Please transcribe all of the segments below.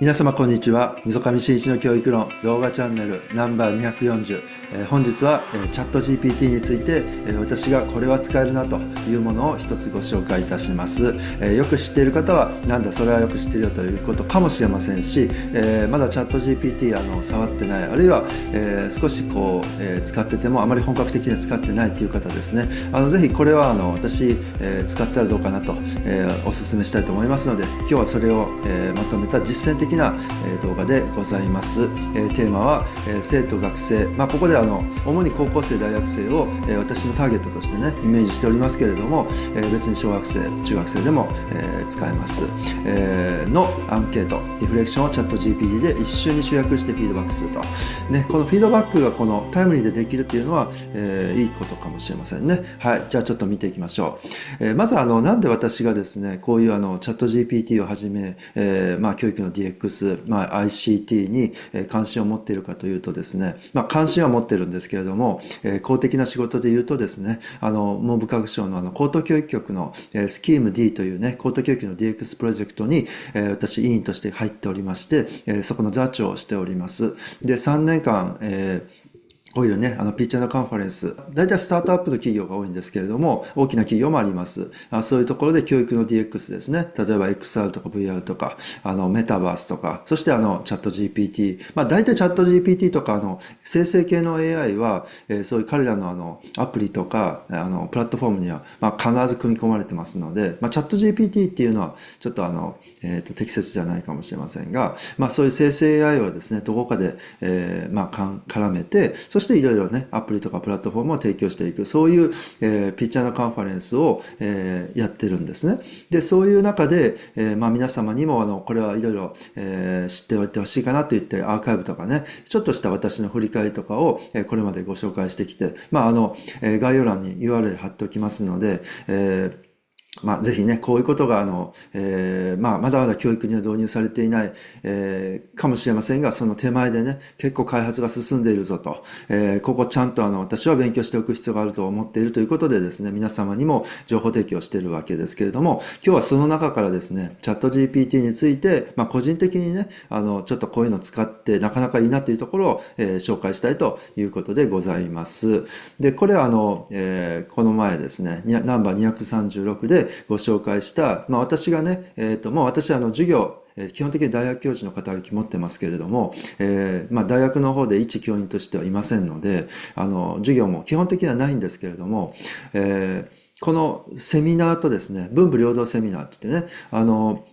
皆様こんにちは。溝上真一の教育論動画チャンネルナンバー240。え本日は、えチャット GPT について、え私がこれは使えるなというものを一つご紹介いたします。えよく知っている方は、なんだそれはよく知ってるよということかもしれませんし、えまだチャット GPT あの触ってない、あるいは、え少しこう、え使っててもあまり本格的に使ってないという方ですね。あのぜひこれはあの私、え使ったらどうかなと、えお勧めしたいと思いますので、今日はそれを、えまとめた実践的な、え動画でございます、えテーマは、え生徒学生、まあ、ここであの主に高校生大学生を、え私のターゲットとしてねイメージしておりますけれども、え別に小学生中学生でも、え使えます、えのアンケートリフレクションをチャット GPT で一瞬に集約してフィードバックすると、ね、このフィードバックがこのタイムリーでできるっていうのは、えいいことかもしれませんねはいじゃあちょっと見ていきましょう、えまずあのなんで私がですねこういうあのチャット GPT をはじめ、えまあ教育の DX x まあ、ICT に関心を持っているかというとですね、まあ、関心は持ってるんですけれども、え公的な仕事で言うとですね、あの、文部科学省のあの、高等教育局の、えスキーム D というね、高等教育の DX プロジェクトに、え私、委員として入っておりまして、えそこの座長をしております。で、3年間、えー多いよね。あの、ピッチャーのカンファレンス。大体スタートアップの企業が多いんですけれども、大きな企業もあります。あそういうところで教育の DX ですね。例えば XR とか VR とか、あの、メタバースとか、そしてあの、チャット GPT。まあ、大体チャット GPT とか、あの、生成系の AI は、えー、そういう彼らのあの、アプリとか、あの、プラットフォームには、まあ、必ず組み込まれてますので、まあ、チャット GPT っていうのは、ちょっとあの、えっ、ー、と、適切じゃないかもしれませんが、まあ、そういう生成 AI をですね、どこかで、えー、まあ、絡めて、そしていろいろね、アプリとかプラットフォームを提供していく、そういう、えー、ピッチャーのカンファレンスを、えー、やってるんですね。で、そういう中で、えー、まあ皆様にも、あの、これはいろいろ、えー、知っておいてほしいかなと言って、アーカイブとかね、ちょっとした私の振り返りとかを、えー、これまでご紹介してきて、まああの、えー、概要欄に URL 貼っておきますので、えーまあ、ぜひね、こういうことが、あの、えー、まあ、まだまだ教育には導入されていない、えー、かもしれませんが、その手前でね、結構開発が進んでいるぞと、えー、ここちゃんとあの、私は勉強しておく必要があると思っているということでですね、皆様にも情報提供しているわけですけれども、今日はその中からですね、チャット GPT について、まあ、個人的にね、あの、ちょっとこういうの使ってなかなかいいなというところを、えー、紹介したいということでございます。で、これはあの、えー、この前ですね、ナンバー236で、ご紹介した、まあ、私がね、えっ、ー、と、もう私あの授業、基本的に大学教授の肩書き持ってますけれども、えー、まあ、大学の方で一教員としてはいませんので、あの、授業も基本的にはないんですけれども、えー、このセミナーとですね、文武両道セミナーって言ってね、あの、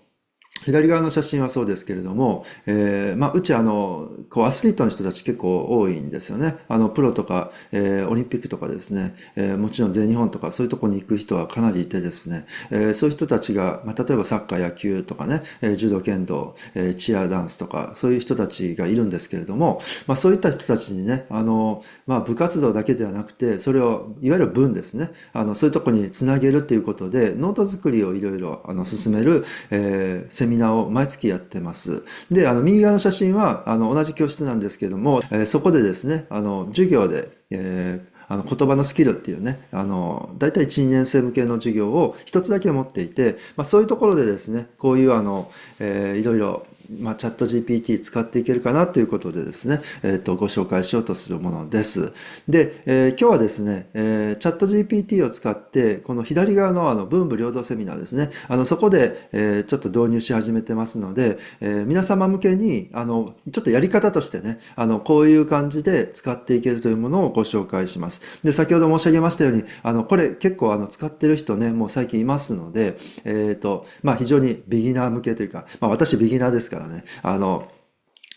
左側の写真はそうですけれども、えー、まあ、うちあの、こうアスリートの人たち結構多いんですよね。あの、プロとか、えー、オリンピックとかですね、えー、もちろん全日本とかそういうとこに行く人はかなりいてですね、えそういう人たちが、まあ、例えばサッカー、野球とかね、え柔道、剣道、えチアダンスとか、そういう人たちがいるんですけれども、まあ、そういった人たちにね、あの、まあ、部活動だけではなくて、それを、いわゆる文ですね、あの、そういうとこにつなげるということで、ノート作りをいろいろ、あの、進める、えセミミナーを毎月やってます。で、あの、右側の写真は、あの、同じ教室なんですけども、えー、そこでですね、あの、授業で、えー、あの言葉のスキルっていうね、あの、大体1、2年生向けの授業を一つだけ持っていて、まあそういうところでですね、こういうあの、えー、いろいろまあ、チャット GPT 使っていけるかなということでですね、えー、とご紹介しようとするものです。で、えー、今日はですね、えー、チャット GPT を使って、この左側のあの文武両道セミナーですね、あのそこで、えー、ちょっと導入し始めてますので、えー、皆様向けにあのちょっとやり方としてね、あのこういう感じで使っていけるというものをご紹介します。で、先ほど申し上げましたように、あのこれ結構あの使ってる人ね、もう最近いますので、えっ、ー、と、まあ非常にビギナー向けというか、まあ私ビギナーですから、からね。あの、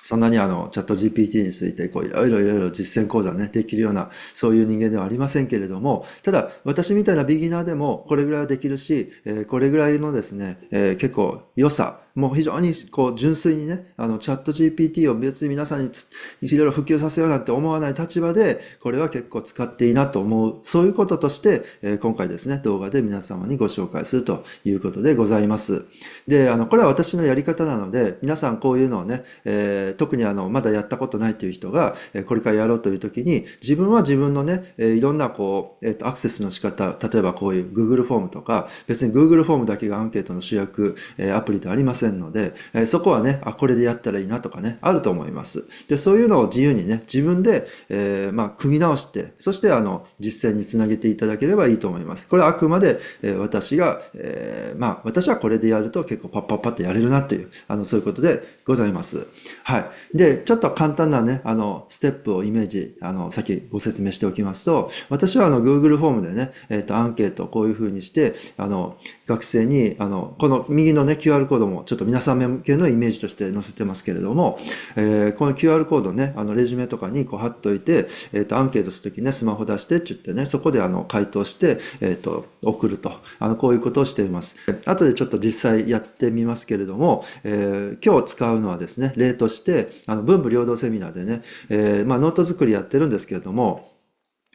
そんなにあの、チャット GPT について、こう、いろいろいろいろ実践講座ね、できるような、そういう人間ではありませんけれども、ただ、私みたいなビギナーでも、これぐらいはできるし、えー、これぐらいのですね、えー、結構、良さ、もう非常にこう純粋にね、あのチャット GPT を別に皆さんにいろいろ普及させようなんて思わない立場で、これは結構使っていいなと思う。そういうこととして、えー、今回ですね、動画で皆様にご紹介するということでございます。で、あの、これは私のやり方なので、皆さんこういうのをね、えー、特にあの、まだやったことないという人が、えこれからやろうという時に、自分は自分のね、えいろんなこう、えっ、と、アクセスの仕方、例えばこういう Google フォームとか、別に Google フォームだけがアンケートの主役、えアプリではありません。せんので、えそこはね、あ、これでやったらいいなとかね、あると思います。で、そういうのを自由にね、自分で、えー、まあ、組み直して、そしてあの、実践につなげていただければいいと思います。これはあくまで、えー、私が、えー、まあ、私はこれでやると結構パッパッパッとやれるなっていう、あの、そういうことでございます。はい。で、ちょっと簡単なね、あの、ステップをイメージ、あの、先ご説明しておきますと、私はあの、Google フォームでね、えっ、と、アンケートをこういうふうにして、あの、学生に、あの、この右のね、QR コードもちょっと皆さん向けのイメージとして載せてますけれども、えー、この QR コードね、あの、レジュメとかにこう貼っといて、えっ、ー、と、アンケートするときね、スマホ出してって言ってね、そこであの、回答して、えっ、ー、と、送ると。あの、こういうことをしています。後でちょっと実際やってみますけれども、えー、今日使うのはですね、例として、あの、文武両道セミナーでね、えー、まあ、ノート作りやってるんですけれども、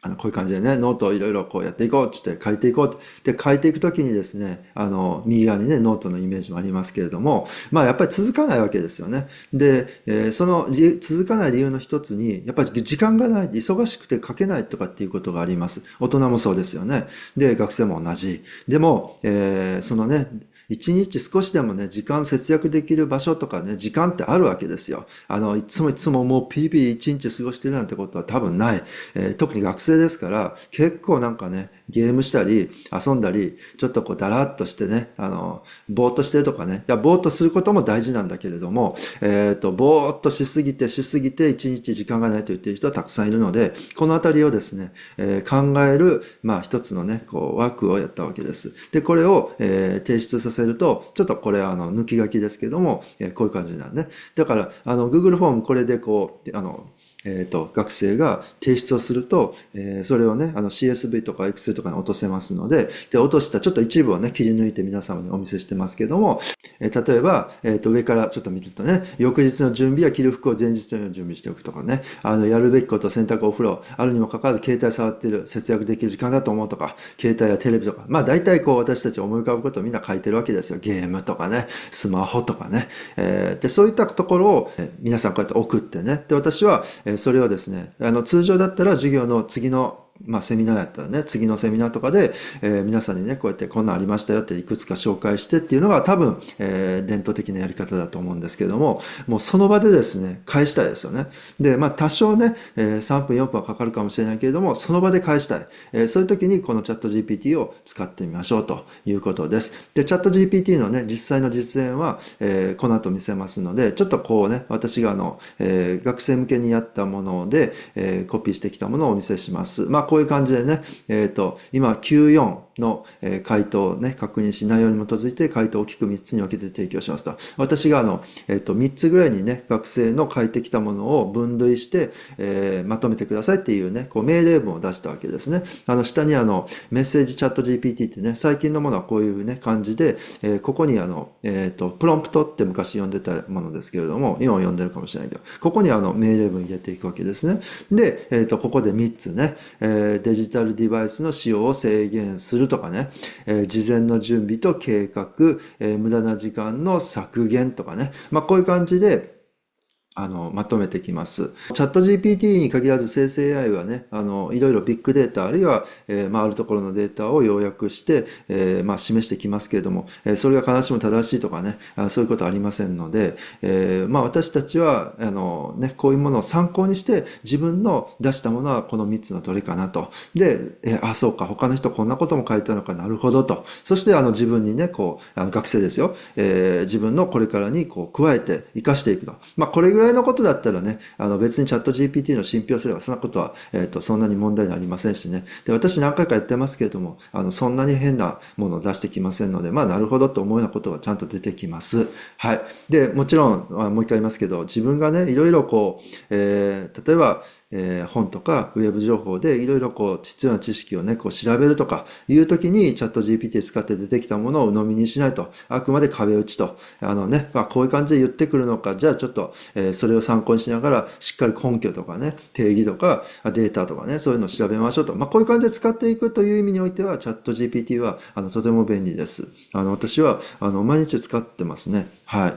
あの、こういう感じでね、ノートをいろいろこうやっていこうってって書いていこうって。で、書いていくときにですね、あの、右側にね、ノートのイメージもありますけれども、まあやっぱり続かないわけですよね。で、えー、その続かない理由の一つに、やっぱり時間がない、忙しくて書けないとかっていうことがあります。大人もそうですよね。で、学生も同じ。でも、えー、そのね、一日少しでもね、時間節約できる場所とかね、時間ってあるわけですよ。あの、いつもいつももうピーピー一日過ごしてるなんてことは多分ない。えー、特に学生ですから、結構なんかね、ゲームしたり、遊んだり、ちょっとこう、だらっとしてね、あの、ぼーっとしてるとかね、いや、ぼーっとすることも大事なんだけれども、えっ、ー、と、ぼーっとしすぎて、しすぎて、一日時間がないと言っている人はたくさんいるので、このあたりをですね、えー、考える、まあ、一つのね、こう、ワークをやったわけです。で、これを、えー、提出させせると、ちょっとこれあの抜き書きですけども、えこういう感じなんで、ね。だから、あの、Google フォームこれでこう、あの、えーと、学生が提出をすると、えー、それをねあの CSV とか Excel とかに落とせますのでで落としたちょっと一部をね切り抜いて皆様にお見せしてますけども、えー、例えば、えーと、上からちょっと見てるとね翌日の準備や着る服を前日のように準備しておくとかねあのやるべきこと洗濯お風呂あるにもかかわらず携帯触ってる節約できる時間だと思うとか携帯やテレビとかまあ大体こう私たち思い浮かぶことをみんな書いてるわけですよゲームとかねスマホとかね、えー、でそういったところを、え皆さんこうやって送ってねで私は、えーそれをですねあの通常だったら授業の次のまあ、セミナーやったらね、次のセミナーとかで、えー、皆さんにね、こうやってこんなんありましたよっていくつか紹介してっていうのが多分、えー、伝統的なやり方だと思うんですけども、もうその場でですね、返したいですよね。で、まあ、多少ね、えー、3分、4分はかかるかもしれないけれども、その場で返したい。えー、そういう時にこのチャット GPT を使ってみましょうということです。で、チャット GPT のね、実際の実演は、えー、この後見せますので、ちょっとこうね、私があの、えー、学生向けにやったもので、えー、コピーしてきたものをお見せします。まあこういう感じでね、えっ、ー、と、今、94、の、え回答をね、確認し、内容に基づいて回答を大きく3つに分けて提供しました。私があの、えっ、と、3つぐらいにね、学生の書いてきたものを分類して、えー、まとめてくださいっていうね、こう命令文を出したわけですね。あの、下にあの、メッセージチャット GPT ってね、最近のものはこういうね、感じで、えー、ここにあの、えっ、ー、と、プロンプトって昔読んでたものですけれども、今は読んでるかもしれないけど、ここにあの、命令文入れていくわけですね。で、えっ、と、ここで3つね、えデジタルデバイスの使用を制限するるとかね、えー、事前の準備と計画、えー、無駄な時間の削減とかね、まあ、こういう感じで、あの、まとめてきます。チャット GPT に限らず生成 AI はね、あの、いろいろビッグデータ、あるいは、えー、まあ、あるところのデータを要約して、えー、まあ、示してきますけれども、えー、それが必ずしも正しいとかね、あそういうことはありませんので、えー、まあ、私たちは、あの、ね、こういうものを参考にして、自分の出したものはこの3つのどれかなと。で、えー、あ、そうか、他の人こんなことも書いたのか、なるほどと。そして、あの、自分にね、こう、あの学生ですよ、えー、自分のこれからに、こう、加えて、活かしていくと。まあ、これぐらいらいのことだったらね、あの別にチャット GPT の信憑性はそんなことは、えっ、ー、と、そんなに問題ありませんしね。で、私何回かやってますけれども、あの、そんなに変なものを出してきませんので、まあ、なるほどと思うようなことがちゃんと出てきます。はい。で、もちろん、もう一回言いますけど、自分がね、いろいろこう、えー、例えば、えー、本とかウェブ情報でいろいろこう必要な知識をね、こう調べるとかいう時にチャット GPT 使って出てきたものを呑みにしないと、あくまで壁打ちと、あのね、あこういう感じで言ってくるのか、じゃあちょっと、えー、それを参考にしながらしっかり根拠とかね、定義とかデータとかね、そういうのを調べましょうと。まあ、こういう感じで使っていくという意味においてはチャット GPT はあのとても便利です。あの私はあの毎日使ってますね。はい。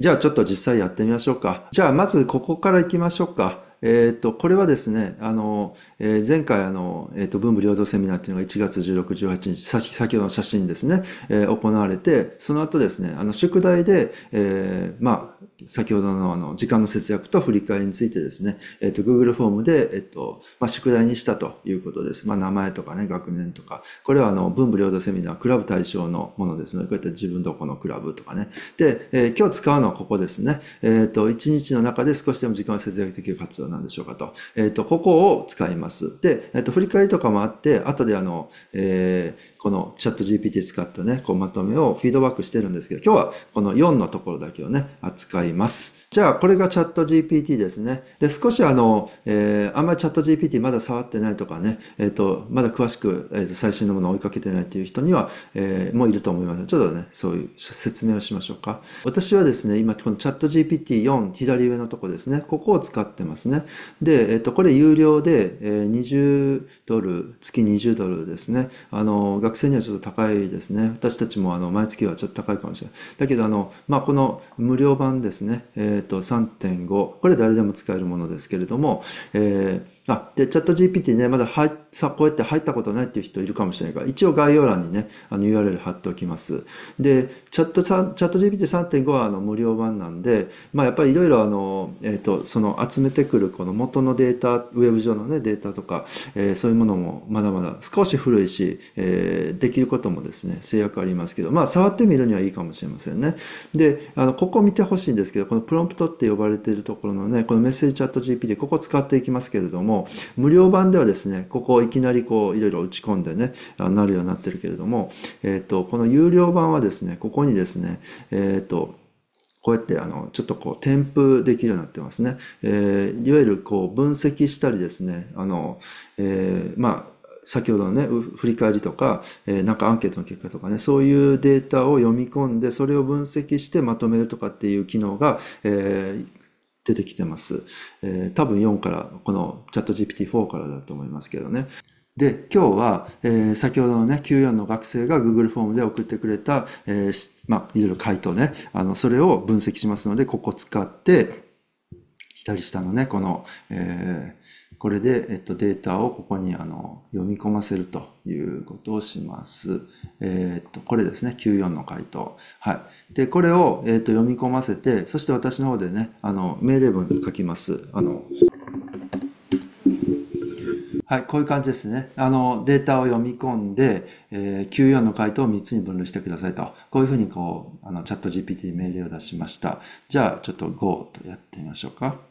じゃあちょっと実際やってみましょうか。じゃあまずここから行きましょうか。えっ、ー、と、これはですね、あの、えー、前回あの、えっ、ー、と、文武両道セミナーっていうのが1月16、18日、さ先ほどの写真ですね、え行われて、その後ですね、あの、宿題で、えまあ、先ほどのあの時間の節約と振り返りについてですね、えっと、Google フォームで、えっと、まあ、宿題にしたということです。まあ、名前とかね、学年とか。これはあの、文武両道セミナー、クラブ対象のものですので、こうやって自分どこのクラブとかね。で、えー、今日使うのはここですね。えっ、と、一日の中で少しでも時間を節約できる活動なんでしょうかと。えっ、と、ここを使います。で、えっ、と、振り返りとかもあって、後であの、えー、このチャット GPT 使ったね、こうまとめをフィードバックしてるんですけど、今日はこの4のところだけをね、扱いいます。じゃあ、これがチャット GPT ですね。で、少しあの、えー、あんまりチャット GPT まだ触ってないとかね、えっ、ー、と、まだ詳しく、えー、最新のものを追いかけてないっていう人には、えー、もういると思います。ちょっとね、そういう説明をしましょうか。私はですね、今、このチャット GPT4、左上のとこですね、ここを使ってますね。で、えっ、ー、と、これ有料で、えー、20ドル、月20ドルですね。あの、学生にはちょっと高いですね。私たちもあの、毎月はちょっと高いかもしれない。だけど、あの、まあ、この無料版ですですね、えっ、ー、と、3.5。これ誰でも使えるものですけれども、えー、あ、で、チャット GPT ね、まだ入さ、こうやって入ったことないっていう人いるかもしれないから、一応概要欄にね、あの URL 貼っておきます。で、チャット、チャット GPT3.5 はあの無料版なんで、まあやっぱりいろいろあの、えっ、ー、と、その集めてくるこの元のデータ、ウェブ上のね、データとか、えー、そういうものもまだまだ少し古いし、えー、できることもですね、制約ありますけど、まあ触ってみるにはいいかもしれませんね。で、あの、ここ見てほしいんですですけど、このプロンプトって呼ばれているところのね、このメッセージチャット GPD、ここ使っていきますけれども、無料版ではですね、ここいきなりこう、いろいろ打ち込んでね、なるようになってるけれども、えっ、ー、と、この有料版はですね、ここにですね、えっ、ー、と、こうやって、あの、ちょっとこう、添付できるようになってますね。えー、いわゆるこう、分析したりですね、あの、えー、まあ、先ほどのね、振り返りとか、えー、なんかアンケートの結果とかね、そういうデータを読み込んで、それを分析してまとめるとかっていう機能が、えー、出てきてます。えー、多分4から、このチャット GPT4 からだと思いますけどね。で、今日は、えー、先ほどのね、Q4 の学生が Google フォームで送ってくれた、えー、まあ、いろいろ回答ね、あの、それを分析しますので、ここ使って、左下のね、この、えー、これで、えっと、データをここにあの読み込ませるということをします。えー、っと、これですね、94の回答。はい。で、これを、えっと、読み込ませて、そして私の方でね、あの、命令文書きます。あの、はい、こういう感じですね。あの、データを読み込んで、えー、Q4 の回答を3つに分類してくださいと。こういうふうにこう、あの、チャット GPT に命令を出しました。じゃあ、ちょっと Go とやってみましょうか。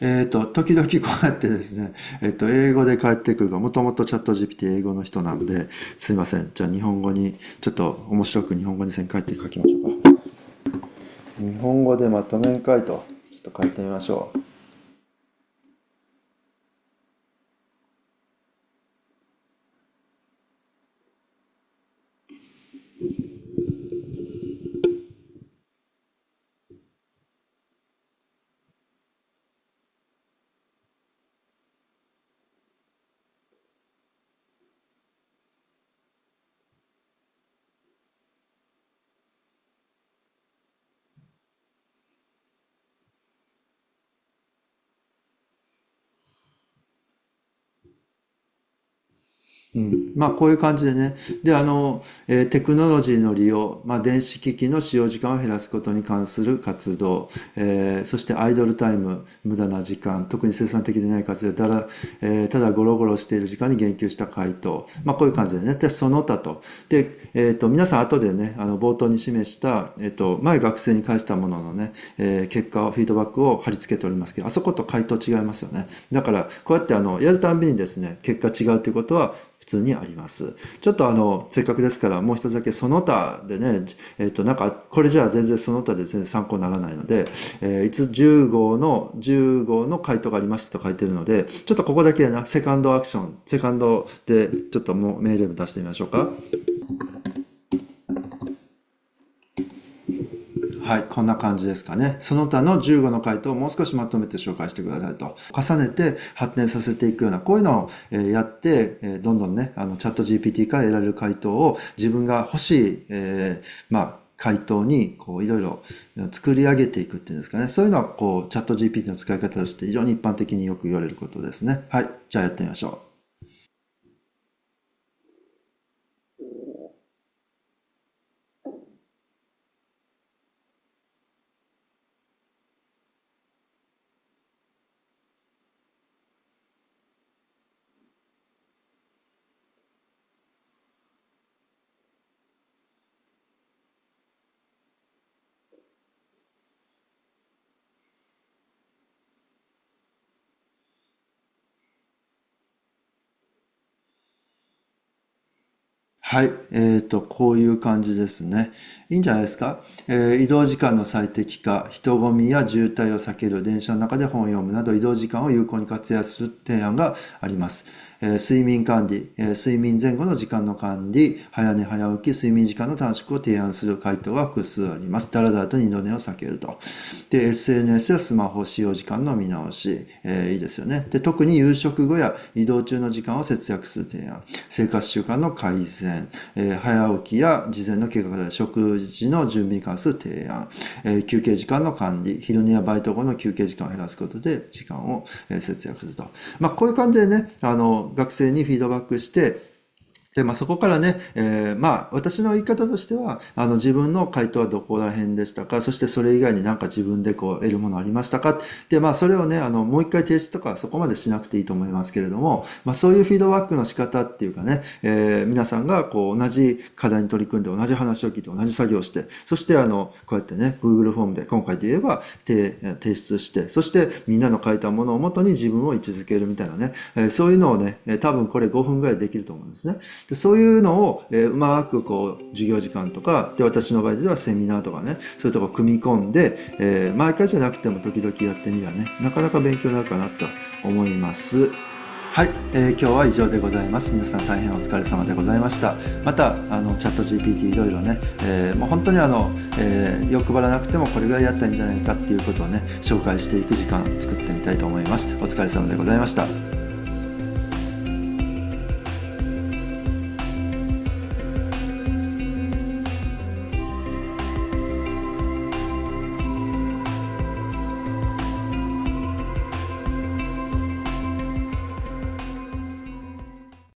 えっ、ー、と、時々こうやってですね、えっ、ー、と、英語で返ってくるが、もともとチャット GPT 英語の人なんで、すいません。じゃあ日本語に、ちょっと面白く日本語に旋回って書きましょうか。日本語でまとめんかいと、ちょっと書いてみましょう。うん、まあこういう感じでね。で、あの、えー、テクノロジーの利用、まあ電子機器の使用時間を減らすことに関する活動、えー、そしてアイドルタイム、無駄な時間、特に生産的でない活動、ただ、えー、ただゴロゴロしている時間に言及した回答。まあこういう感じでね。で、その他と。で、えっ、と、皆さん後でね、あの冒頭に示した、えっ、と、前学生に返したもののね、え結果を、フィードバックを貼り付けておりますけど、あそこと回答違いますよね。だから、こうやってあの、やるたんびにですね、結果違うということは、普通にあります。ちょっとあの、せっかくですからもう一つだけその他でね、えっ、ー、となんか、これじゃあ全然その他で全然参考にならないので、えー、いつ10号の、10号の回答がありましたと書いてるので、ちょっとここだけな、セカンドアクション、セカンドでちょっともう命令も出してみましょうか。はい、こんな感じですかね。その他の15の回答をもう少しまとめて紹介してくださいと。重ねて発展させていくような、こういうのを、えやって、えどんどんね、あの、チャット GPT から得られる回答を自分が欲しい、えー、まあ、回答に、こう、いろいろ作り上げていくっていうんですかね。そういうのは、こう、チャット GPT の使い方として非常に一般的によく言われることですね。はい。じゃあやってみましょう。はい。えっ、ー、と、こういう感じですね。いいんじゃないですか、えー、移動時間の最適化、人混みや渋滞を避ける、電車の中で本を読むなど移動時間を有効に活用する提案があります。えー、睡眠管理、え睡眠前後の時間の管理、早寝早起き、睡眠時間の短縮を提案する回答が複数あります。だらだらと二度寝を避けると。で、SNS やスマホ使用時間の見直し、えいいですよね。で、特に夕食後や移動中の時間を節約する提案、生活習慣の改善、演、えー、早起きや事前の計画、食事の準備に関する提案、えー、休憩時間の管理、昼寝やバイト後の休憩時間を減らすことで時間を、え節約すると。まあ、こういう感じでね、あの、学生にフィードバックして、で、まあ、そこからね、えー、まあ、私の言い方としては、あの、自分の回答はどこら辺でしたか、そしてそれ以外になんか自分でこう、得るものありましたかで、まあ、それをね、あの、もう一回提出とかそこまでしなくていいと思いますけれども、まあ、そういうフィードバックの仕方っていうかね、えー、皆さんがこう、同じ課題に取り組んで、同じ話を聞いて、同じ作業をして、そしてあの、こうやってね、Google フォームで今回で言えば、提出して、そしてみんなの書いたものをもとに自分を位置づけるみたいなね、えー、そういうのをね、多分これ5分ぐらいできると思うんですね。でそういうのを、えー、うまくこう授業時間とかで私の場合ではセミナーとかねそういうとこ組み込んで、えー、毎回じゃなくても時々やってみるばねなかなか勉強になるかなと思います。はい、えー、今日は以上でございます。皆さん大変お疲れ様でございました。またあのチャット GPT いろいろね、えー、もう本当にあの、えー、欲張らなくてもこれぐらいやったらいいんじゃないかっていうことをね紹介していく時間作ってみたいと思います。お疲れ様でございました。